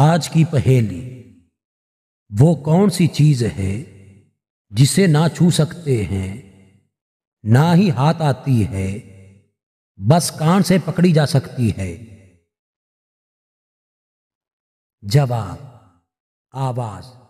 आज की पहेली वो कौन सी चीज है जिसे ना छू सकते हैं ना ही हाथ आती है बस कान से पकड़ी जा सकती है जवाब आवाज़